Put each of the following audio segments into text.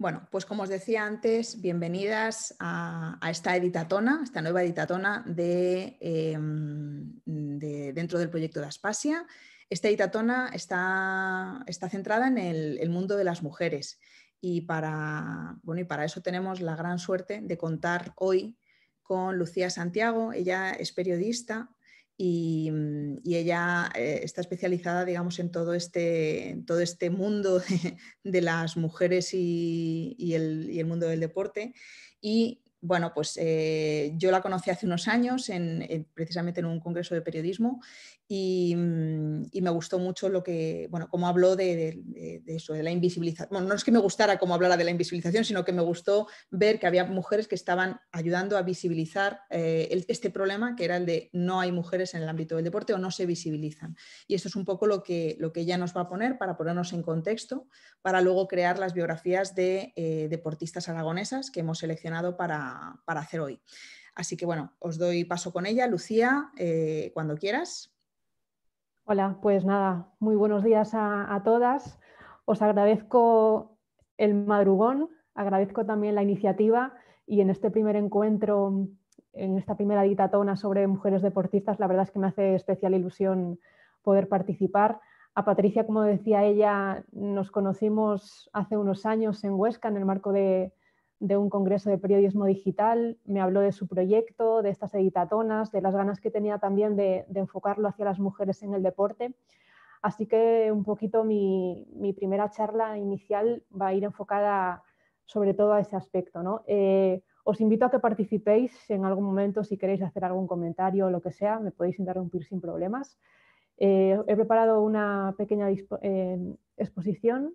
Bueno, pues como os decía antes, bienvenidas a, esta editatona, esta nueva editatona em, de, dentro del proyecto de Aspasia. Esta editatona está, está centrada en el, mundo de las mujeres y y para eso tenemos la gran suerte de contar hoy con Lucía Santiago. Ella es periodista, Mm, y, ella eh, está especializada, digamos, en todo este, todo este mundo de, las mujeres y, el, mundo del deporte. Y bueno, pues eh, yo la conocí hace unos años, precisamente en un congreso de periodismo, Mm, y, me gustó mucho lo que, bueno, cómo habló de, eso, de la invisibilización. Bueno, no es que me gustara cómo hablara de la invisibilización, sino que me gustó ver que había mujeres que estaban ayudando a visibilizar eh, este problema, que era el de no hay mujeres en el ámbito del deporte o no se visibilizan. Y esto es un poco lo que, lo que ella nos va a poner para ponernos en contexto, para luego crear las biografías de eh, deportistas aragonesas que hemos seleccionado para, hacer hoy. Así que bueno, os doy paso con ella. Lucía, eh, cuando quieras. Hola, pues nada, muy buenos días a, todas. Os agradezco el madrugón, agradezco también la iniciativa y en este primer encuentro, en esta primera ditatona sobre mujeres deportistas, la verdad es que me hace especial ilusión poder participar. A Patricia, como decía ella, nos conocimos hace unos años en Huesca en el marco de, de un congreso de periodismo digital, me habló de su proyecto, de estas editatonas, de las ganas que tenía también de, enfocarlo hacia las mujeres en el deporte. Así que un poquito mi, primera charla inicial va a ir enfocada sobre todo a ese aspecto. ¿no? Eh, os invito a que participéis en algún momento si queréis hacer algún comentario o lo que sea, me podéis interrumpir sin problemas. Eh, he preparado una pequeña eh, exposición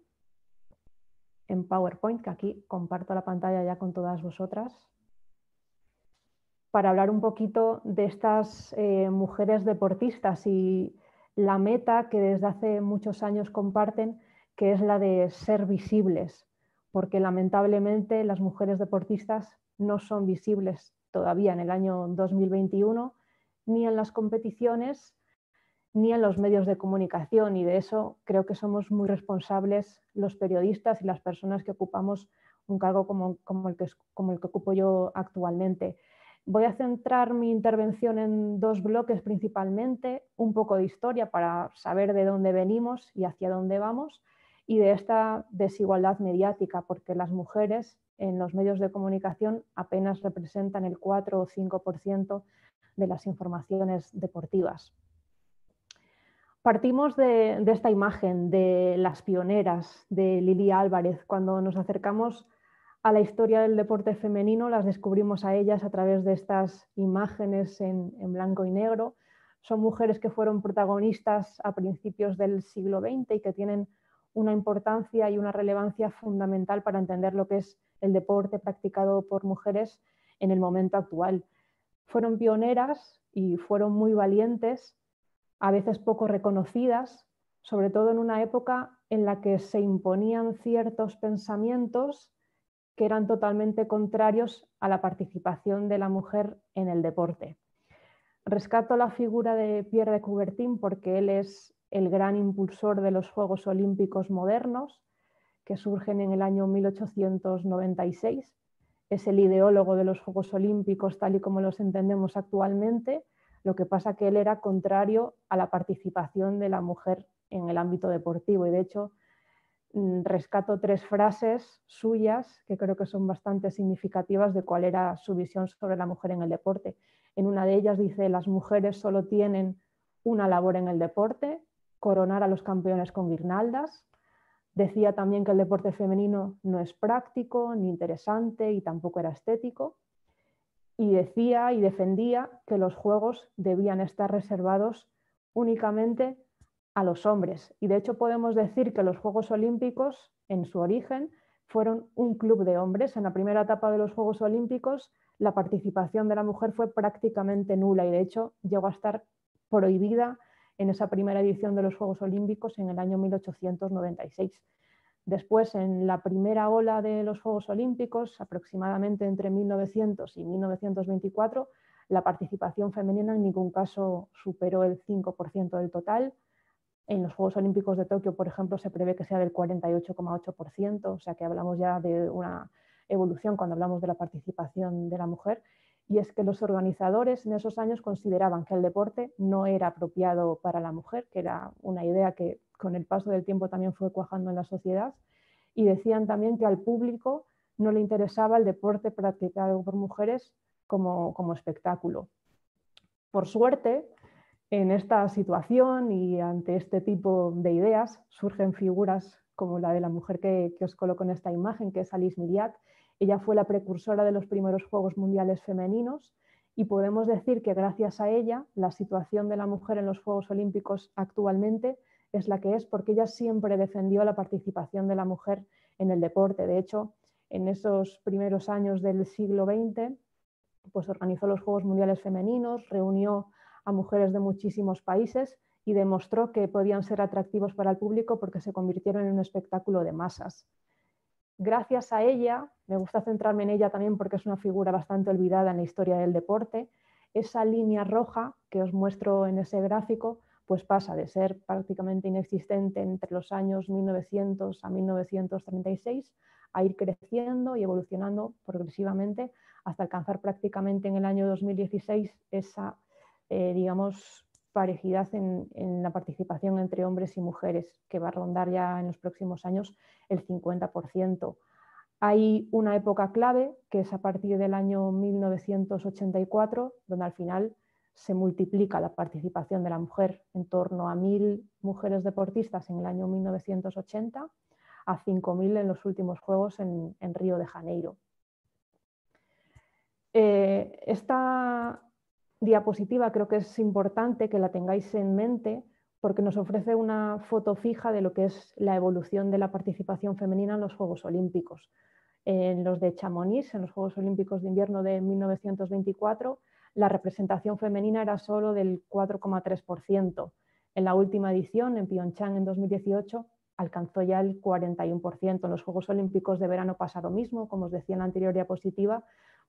en PowerPoint, que aquí comparto la pantalla ya con todas vosotras, para hablar un poquito de estas eh, mujeres deportistas y la meta que desde hace muchos años comparten, que es la de ser visibles, porque lamentablemente las mujeres deportistas no son visibles todavía en el año 2021, ni en las competiciones, ni en los medios de comunicación y de eso creo que somos muy responsables los periodistas y las personas que ocupamos un cargo como, como el que ocupo yo actualmente. Voy a centrar mi intervención en dos bloques principalmente, un poco de historia para saber de dónde venimos y hacia dónde vamos y de esta desigualdad mediática, porque las mujeres en los medios de comunicación apenas representan el 4 o 5% de las informaciones deportivas. Partimos de, esta imagen de las pioneras de Lili Álvarez. Cuando nos acercamos a la historia del deporte femenino, las descubrimos a ellas a través de estas imágenes en blanco y negro. Son mujeres que fueron protagonistas a principios del siglo XX y que tienen una importancia y una relevancia fundamental para entender lo que es el deporte practicado por mujeres en el momento actual. Fueron pioneras y fueron muy valientes a veces poco reconocidas, sobre todo en una época en la que se imponían ciertos pensamientos que eran totalmente contrarios a la participación de la mujer en el deporte. Rescato la figura de Pierre de Coubertin porque él es el gran impulsor de los Juegos Olímpicos modernos que surgen en el año 1896. Es el ideólogo de los Juegos Olímpicos tal y como los entendemos actualmente lo que pasa que él era contrario a la participación de la mujer en el ámbito deportivo y de hecho mm, rescato tres frases suyas que creo que son bastante significativas de cuál era su visión sobre la mujer en el deporte. En una de ellas dice, las mujeres solo tienen una labor en el deporte, coronar a los campeones con guirnaldas. Decía también que el deporte femenino no es práctico ni interesante y tampoco era estético y decía y defendía que los juegos debían estar reservados únicamente a los hombres. Y de hecho podemos decir que los Juegos Olímpicos, en su origen, fueron un club de hombres. En la primera etapa de los Juegos Olímpicos, la participación de la mujer fue prácticamente nula y de hecho llegó a estar prohibida en esa primera edición de los Juegos Olímpicos en el año 1896. Después, en la primera ola de los Juegos Olímpicos, aproximadamente entre 1900 y 1924, la participación femenina en ningún caso superó el 5% del total. En los Juegos Olímpicos de Tokio, por ejemplo, se prevé que sea del 48,8%, o sea que hablamos ya de una evolución cuando hablamos de la participación de la mujer. Y es que los organizadores en esos años consideraban que el deporte no era apropiado para la mujer, que era una idea que con el paso del tiempo también fue cuajando en la sociedad, y decían también que al público no le interesaba el deporte practicado por mujeres como, espectáculo. Por suerte, en esta situación y ante este tipo de ideas surgen figuras como la de la mujer que, os coloco en esta imagen, que es Alice Milliat Ella fue la precursora de los primeros Juegos Mundiales Femeninos y podemos decir que gracias a ella la situación de la mujer en los Juegos Olímpicos actualmente es la que es porque ella siempre defendió la participación de la mujer en el deporte. De hecho, en esos primeros años del siglo XX, pues organizó los Juegos Mundiales Femeninos, reunió a mujeres de muchísimos países y demostró que podían ser atractivos para el público porque se convirtieron en un espectáculo de masas. Gracias a ella, me gusta centrarme en ella también porque es una figura bastante olvidada en la historia del deporte, esa línea roja que os muestro en ese gráfico pues pasa de ser prácticamente inexistente entre los años 1900 a 1936 a ir creciendo y evolucionando progresivamente hasta alcanzar prácticamente en el año 2016 esa, eh, digamos, parejidad en, en, la participación entre hombres y mujeres, que va a rondar ya en los próximos años el 50%. Hay una época clave, que es a partir del año 1984, donde al final se multiplica la participación de la mujer en torno a mil mujeres deportistas en el año 1980 a 5.000 en los últimos Juegos en, Río de Janeiro. Eh, esta diapositiva creo que es importante que la tengáis en mente porque nos ofrece una foto fija de lo que es la evolución de la participación femenina en los Juegos Olímpicos. En los de Chamonix, en los Juegos Olímpicos de Invierno de 1924, la representación femenina era solo del 4,3%. En la última edición, en Pyeongchang en 2018, alcanzó ya el 41%. En los Juegos Olímpicos de verano pasa mismo, como os decía en la anterior diapositiva,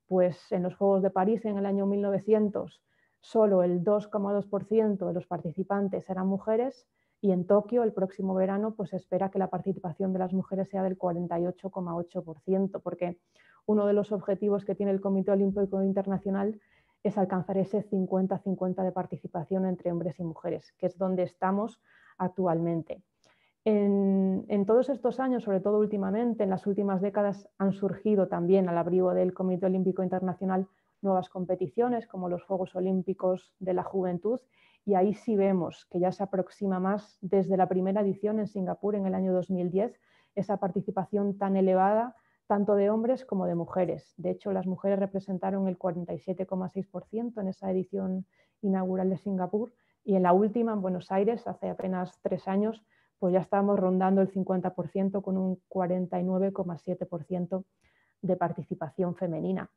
pues en los Juegos de París en el año 1900 solo el 2,2% de los participantes eran mujeres y en Tokio el próximo verano pues se espera que la participación de las mujeres sea del 48,8%, porque uno de los objetivos que tiene el Comité Olímpico Internacional es alcanzar ese 50-50 de participación entre hombres y mujeres, que es donde estamos actualmente. En, todos estos años, sobre todo últimamente, en las últimas décadas, han surgido también al abrigo del Comité Olímpico Internacional nuevas competiciones como los Juegos Olímpicos de la Juventud y ahí sí vemos que ya se aproxima más desde la primera edición en Singapur en el año 2010 esa participación tan elevada tanto de hombres como de mujeres. De hecho, las mujeres representaron el 47,6% en esa edición inaugural de Singapur y en la última, en Buenos Aires, hace apenas tres años, pues ya estábamos rondando el 50% con un 49,7% de participación femenina.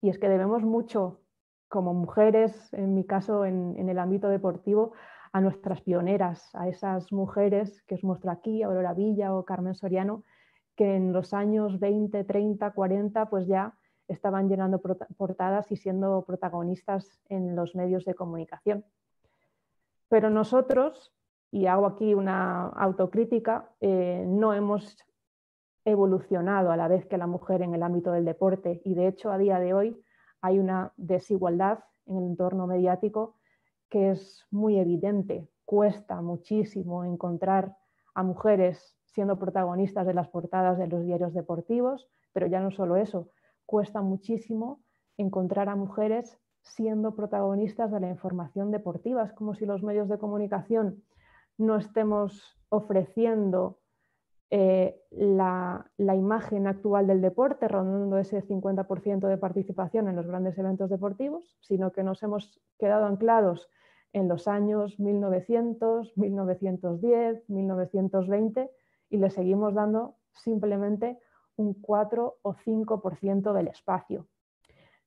Y es que debemos mucho, como mujeres, en mi caso en, el ámbito deportivo, a nuestras pioneras, a esas mujeres que os muestro aquí, Aurora Villa o Carmen Soriano, que en los años 20, 30, 40, pues ya estaban llenando portadas y siendo protagonistas en los medios de comunicación. Pero nosotros, y hago aquí una autocrítica, eh, no hemos evolucionado a la vez que la mujer en el ámbito del deporte y de hecho a día de hoy hay una desigualdad en el entorno mediático que es muy evidente. Cuesta muchísimo encontrar a mujeres siendo protagonistas de las portadas de los diarios deportivos, pero ya no solo eso, cuesta muchísimo encontrar a mujeres siendo protagonistas de la información deportiva. Es como si los medios de comunicación no estemos ofreciendo eh, la, la, imagen actual del deporte, rondando ese 50% de participación en los grandes eventos deportivos, sino que nos hemos quedado anclados en los años 1900, 1910, 1920, y le seguimos dando simplemente un 4 o 5% del espacio.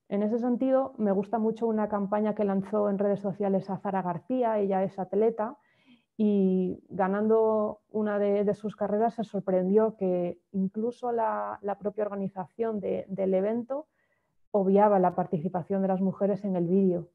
En ese sentido, me gusta mucho una campaña que lanzó en redes sociales a Zara García, ella es atleta, y ganando una de, sus carreras se sorprendió que incluso la, propia organización del evento obviaba la participación de las mujeres en el vídeo.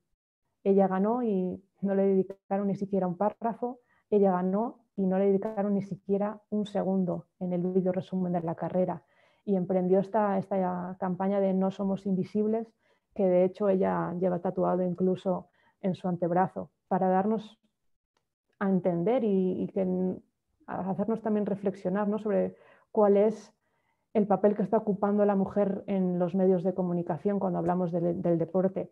Ella ganó y no le dedicaron ni siquiera un párrafo, ella ganó y no le dedicaron ni siquiera un segundo en el vídeo resumen de la carrera. Y emprendió esta, esta campaña de No somos invisibles, que de hecho ella lleva tatuado incluso en su antebrazo, para darnos a entender y, hacernos también reflexionar sobre cuál es el papel que está ocupando la mujer en los medios de comunicación cuando hablamos del deporte.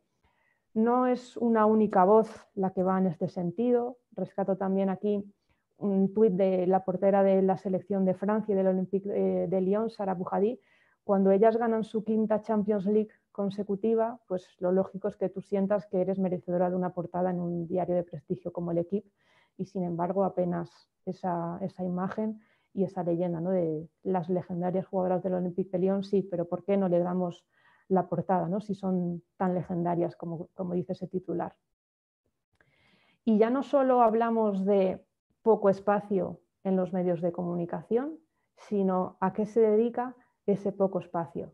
No es una única voz la que va en este sentido. Rescato también aquí un tuit de la portera de la selección de Francia y del Olympique de Lyon, Sara Bujadi cuando ellas ganan su quinta Champions League consecutiva, pues lo lógico es que tú sientas que eres merecedora de una portada en un diario de prestigio como el Equipe, y sin embargo apenas esa, imagen y esa leyenda de las legendarias jugadoras del Olympique de Lyon, sí, pero ¿por qué no le damos la portada ¿no? si son tan legendarias como, como dice ese titular? Y ya no solo hablamos de poco espacio en los medios de comunicación, sino a qué se dedica ese poco espacio.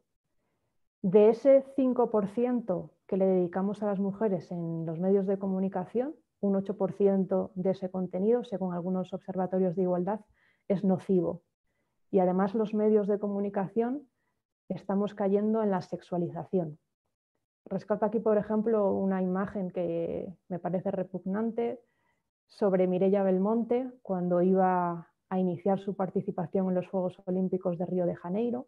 De ese 5% que le dedicamos a las mujeres en los medios de comunicación, un 8% de ese contenido, según algunos observatorios de igualdad, es nocivo. Y además los medios de comunicación estamos cayendo en la sexualización. Rescato aquí, por ejemplo, una imagen que me parece repugnante sobre Mirella Belmonte cuando iba a iniciar su participación en los Juegos Olímpicos de Río de Janeiro.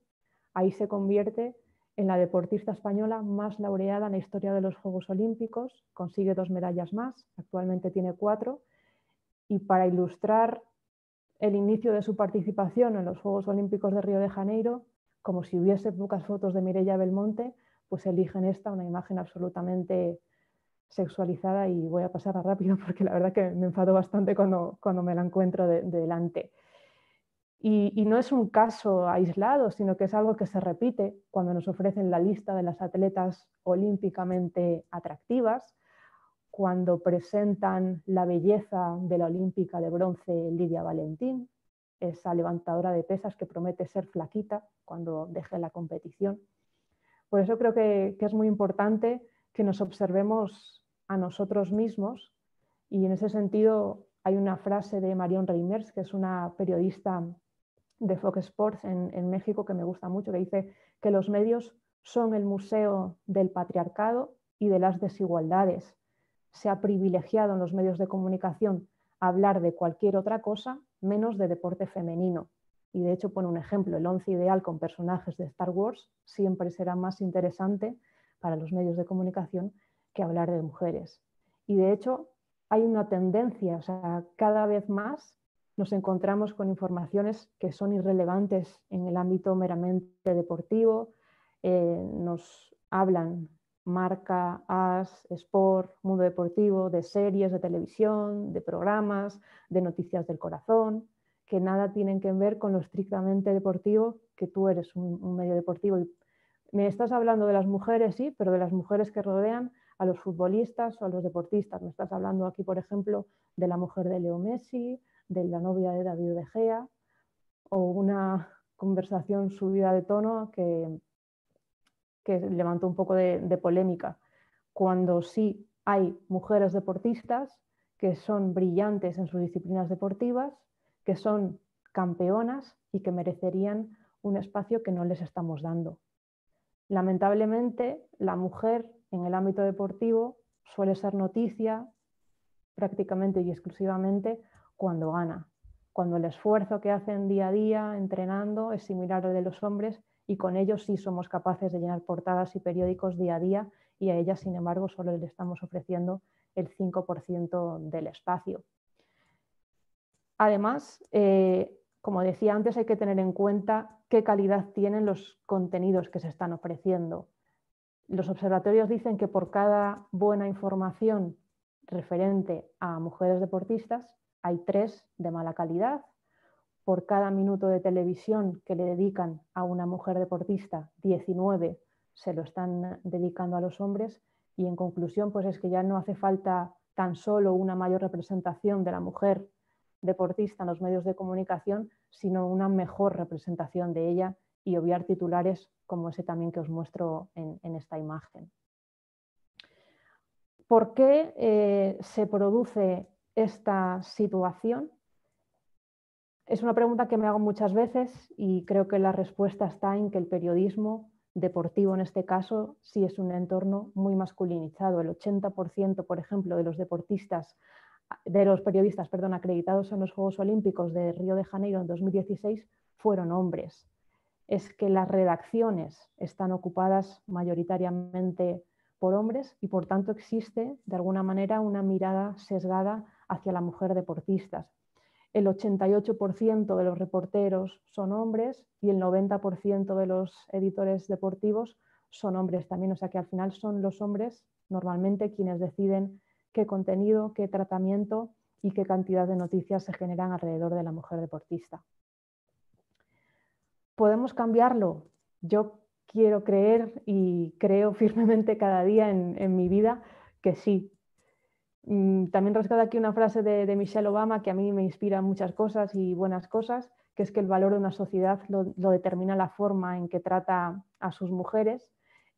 Ahí se convierte en la deportista española más laureada en la historia de los Juegos Olímpicos, consigue dos medallas más, actualmente tiene cuatro, y para ilustrar el inicio de su participación en los Juegos Olímpicos de Río de Janeiro, como si hubiese pocas fotos de Mirella Belmonte, pues eligen esta, una imagen absolutamente sexualizada y voy a pasar rápido porque la verdad que me enfado bastante cuando, me la encuentro de, delante. Y, no es un caso aislado, sino que es algo que se repite cuando nos ofrecen la lista de las atletas olímpicamente atractivas, cuando presentan la belleza de la olímpica de bronce Lidia Valentín, esa levantadora de pesas que promete ser flaquita cuando deje la competición. Por eso creo que, que es muy importante que nos observemos a nosotros mismos. Y en ese sentido hay una frase de Marion Reimers, que es una periodista de Fox Sports en, México que me gusta mucho, que dice que los medios son el museo del patriarcado y de las desigualdades. Se ha privilegiado en los medios de comunicación hablar de cualquier otra cosa menos de deporte femenino. Y de hecho pone un ejemplo, el once ideal con personajes de Star Wars siempre será más interesante para los medios de comunicación que hablar de mujeres. Y de hecho, hay una tendencia, o sea, cada vez más nos encontramos con informaciones que son irrelevantes en el ámbito meramente deportivo, eh, nos hablan marca, AS, Sport, Mundo Deportivo, de series de televisión, de programas, de noticias del corazón, que nada tienen que ver con lo estrictamente deportivo, que tú eres un, un medio deportivo y me estás hablando de las mujeres, sí, pero de las mujeres que rodean a los futbolistas o a los deportistas. Me estás hablando aquí, por ejemplo, de la mujer de Leo Messi, de la novia de David De Gea, o una conversación subida de tono que, levantó un poco de polémica. Cuando sí hay mujeres deportistas que son brillantes en sus disciplinas deportivas, que son campeonas y que merecerían un espacio que no les estamos dando. Lamentablemente, la mujer en el ámbito deportivo suele ser noticia prácticamente y exclusivamente cuando gana, cuando el esfuerzo que hacen día a día entrenando es similar al de los hombres y con ellos sí somos capaces de llenar portadas y periódicos día a día y a ellas, sin embargo, solo le estamos ofreciendo el 5% del espacio. Además, eh, como decía antes, hay que tener en cuenta qué calidad tienen los contenidos que se están ofreciendo. Los observatorios dicen que por cada buena información referente a mujeres deportistas hay tres de mala calidad. Por cada minuto de televisión que le dedican a una mujer deportista, 19 se lo están dedicando a los hombres. Y en conclusión, pues es que ya no hace falta tan solo una mayor representación de la mujer deportista en los medios de comunicación, sino una mejor representación de ella y obviar titulares como ese también que os muestro en, esta imagen. ¿Por qué eh, se produce esta situación? Es una pregunta que me hago muchas veces y creo que la respuesta está en que el periodismo deportivo en este caso sí es un entorno muy masculinizado. El 80%, por ejemplo, de los deportistas de los periodistas perdón, acreditados en los Juegos Olímpicos de Río de Janeiro en 2016 fueron hombres. Es que las redacciones están ocupadas mayoritariamente por hombres y por tanto existe de alguna manera una mirada sesgada hacia la mujer deportistas. El 88% de los reporteros son hombres y el 90% de los editores deportivos son hombres también. O sea que al final son los hombres normalmente quienes deciden qué contenido, qué tratamiento y qué cantidad de noticias se generan alrededor de la mujer deportista. ¿Podemos cambiarlo? Yo quiero creer y creo firmemente cada día en, mi vida que sí. Mm, también rescato aquí una frase de, Michelle Obama que a mí me inspira muchas cosas y buenas cosas, que es que el valor de una sociedad lo determina la forma en que trata a sus mujeres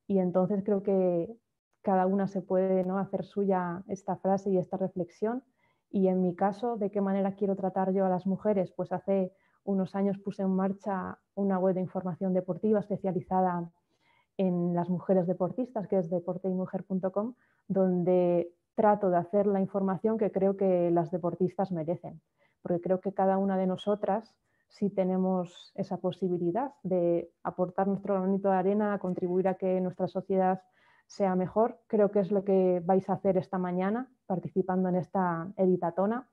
y entonces creo que cada una se puede ¿no? hacer suya esta frase y esta reflexión. Y en mi caso, ¿de qué manera quiero tratar yo a las mujeres? Pues hace unos años puse en marcha una web de información deportiva especializada en las mujeres deportistas, que es deporteymujer.com, donde trato de hacer la información que creo que las deportistas merecen, porque creo que cada una de nosotras sí tenemos esa posibilidad de aportar nuestro granito de arena, contribuir a que nuestra sociedad sea mejor. Creo que es lo que vais a hacer esta mañana participando en esta editatona.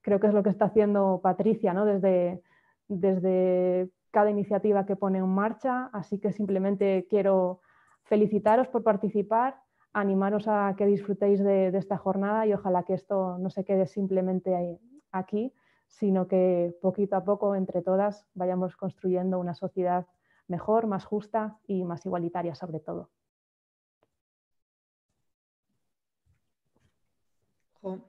Creo que es lo que está haciendo Patricia ¿no? desde, desde cada iniciativa que pone en marcha. Así que simplemente quiero felicitaros por participar, animaros a que disfrutéis de, esta jornada y ojalá que esto no se quede simplemente aquí, sino que poquito a poco entre todas vayamos construyendo una sociedad mejor, más justa y más igualitaria sobre todo.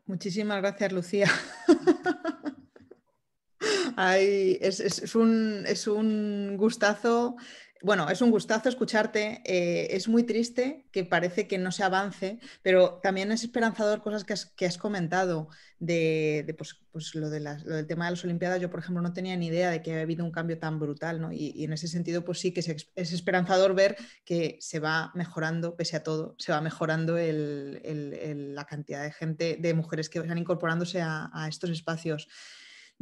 muchísimas gracias, Lucía. es, es, es, un, es, un, gustazo bueno, es un gustazo escucharte. Eh, es muy triste que parece que no se avance, pero también es esperanzador cosas que has, comentado de, pues, pues lo, del tema de las Olimpiadas. Yo, por ejemplo, no tenía ni idea de que había habido un cambio tan brutal, Y, en ese sentido, pues sí que es, esperanzador ver que se va mejorando, pese a todo, se va mejorando la cantidad de gente, de mujeres que van incorporándose a estos espacios.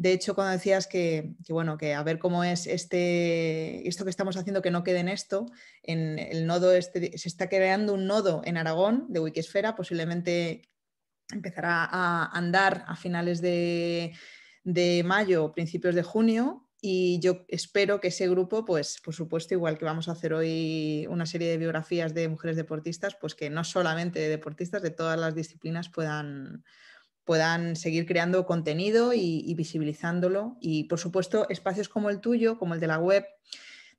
De hecho, cuando decías que, bueno, que a ver cómo es este, esto que estamos haciendo que no quede en esto, en el nodo este, se está creando un nodo en Aragón de Wikisfera, posiblemente empezará a andar a finales de, mayo mayo, principios de junio, y yo espero que ese grupo, pues por supuesto, igual que vamos a hacer hoy una serie de biografías de mujeres deportistas, pues que no solamente deportistas, de todas las disciplinas puedan, puedan seguir creando contenido y, visibilizándolo. Y por supuesto, espacios como el tuyo, como el de la web,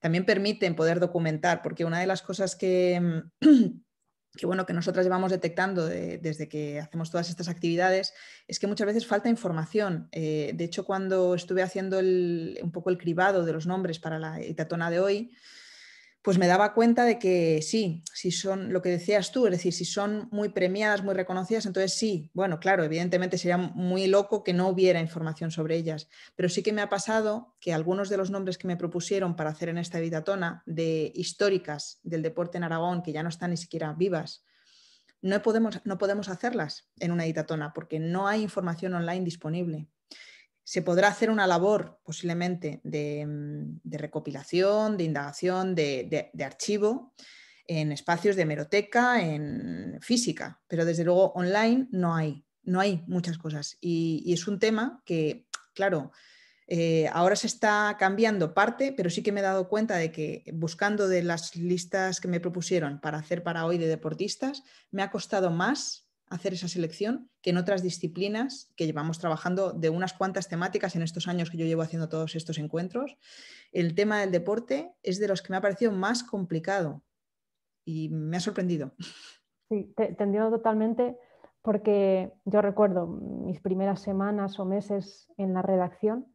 también permiten poder documentar, porque una de las cosas que, que bueno, que nosotras llevamos detectando desde que hacemos todas estas actividades es que muchas veces falta información. Eh, de hecho, cuando estuve haciendo un poco el cribado de los nombres para la etatona de hoy, pues me daba cuenta de que sí, si son lo que decías tú, es decir, si son muy premiadas, muy reconocidas, entonces sí, bueno, claro, evidentemente sería muy loco que no hubiera información sobre ellas, pero sí que me ha pasado que algunos de los nombres que me propusieron para hacer en esta editatona de históricas del deporte en Aragón, que ya no están ni siquiera vivas, no podemos, no podemos hacerlas en una editatona porque no hay información online disponible se podrá hacer una labor posiblemente de, mm, recopilación, de indagación, de, archivo en espacios de hemeroteca, en física, pero desde luego online no hay, no hay muchas cosas. Y, es un tema que, claro, eh, ahora se está cambiando parte, pero sí que me he dado cuenta de que buscando de las listas que me propusieron para hacer para hoy de deportistas, me ha costado más hacer esa selección que en otras disciplinas que llevamos trabajando de unas cuantas temáticas en estos años que yo llevo haciendo todos estos encuentros. El tema del deporte es de los que me ha parecido más complicado y me ha sorprendido. Sí, te, entiendo totalmente porque yo recuerdo mis primeras semanas o meses en la redacción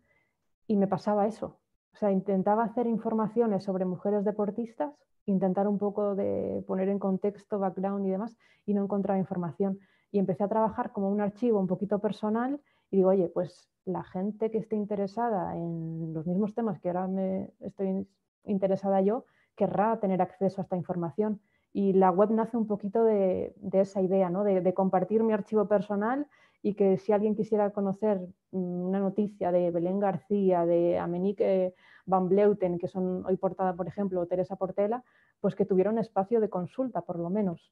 y me pasaba eso. O sea, intentaba hacer informaciones sobre mujeres deportistas intentar un poco de poner en contexto, background y demás, y no encontraba información. Y empecé a trabajar como un archivo un poquito personal y digo, oye, pues la gente que esté interesada en los mismos temas que ahora me estoy interesada yo, querrá tener acceso a esta información. Y la web nace un poquito de, esa idea, ¿no? de compartir mi archivo personal y que si alguien quisiera conocer mm, una noticia de Belén García, de Amenique Van Bleuten, que son hoy portada, por ejemplo, o Teresa Portela, pues que tuviera un espacio de consulta, por lo menos.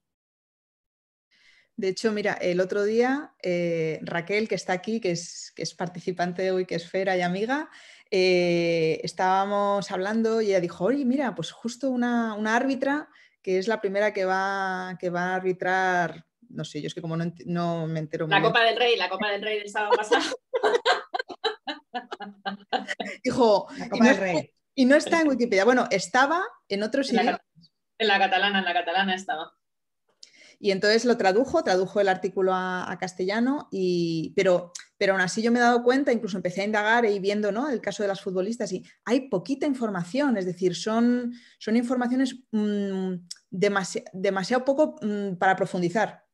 De hecho, mira, el otro día eh, Raquel, que está aquí, que es, que es participante de y amiga, eh, estábamos hablando y ella dijo, oye, mira, pues justo una, una árbitra que es la primera que va, que va a arbitrar no sé, yo es que como no, me entero. La Copa del Rey, la Copa del Rey del sábado pasado. Dijo, Copa y no, del Rey. Y no está en Wikipedia. Bueno, estaba en otros sitio en la catalana, en la catalana estaba. Y entonces lo tradujo, tradujo el artículo a, castellano, y, pero, pero aún así yo me he dado cuenta, incluso empecé a indagar y viendo ¿no? el caso de las futbolistas, y hay poquita información, es decir, son, son informaciones mm, demasiado poco mm, para profundizar.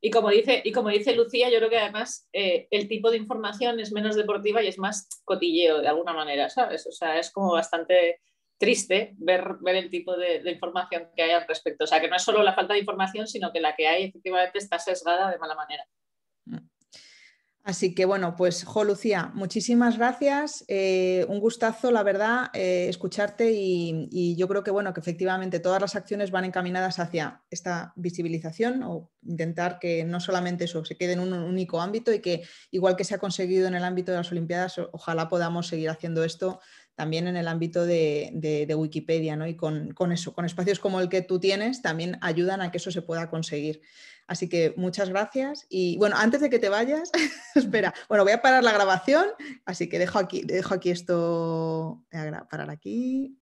Y como dice, y como dice Lucía, yo creo que además eh, el tipo de información es menos deportiva y es más cotilleo de alguna manera, ¿sabes? O sea, es como bastante triste ver, ver el tipo de, información que hay al respecto. O sea, que no es solo la falta de información, sino que la que hay efectivamente está sesgada de mala manera. Así que bueno, pues Jo Lucía, muchísimas gracias. Eh, un gustazo, la verdad, eh, escucharte y, y, yo creo que bueno, que efectivamente todas las acciones van encaminadas hacia esta visibilización o intentar que no solamente eso se quede en un único ámbito y que igual que se ha conseguido en el ámbito de las Olimpiadas, ojalá podamos seguir haciendo esto también en el ámbito de, Wikipedia, ¿no? Y con, eso, con espacios como el que tú tienes, también ayudan a que eso se pueda conseguir. Así que muchas gracias. Y bueno, antes de que te vayas, espera, bueno, voy a parar la grabación, así que dejo aquí, dejo aquí esto, voy a parar aquí,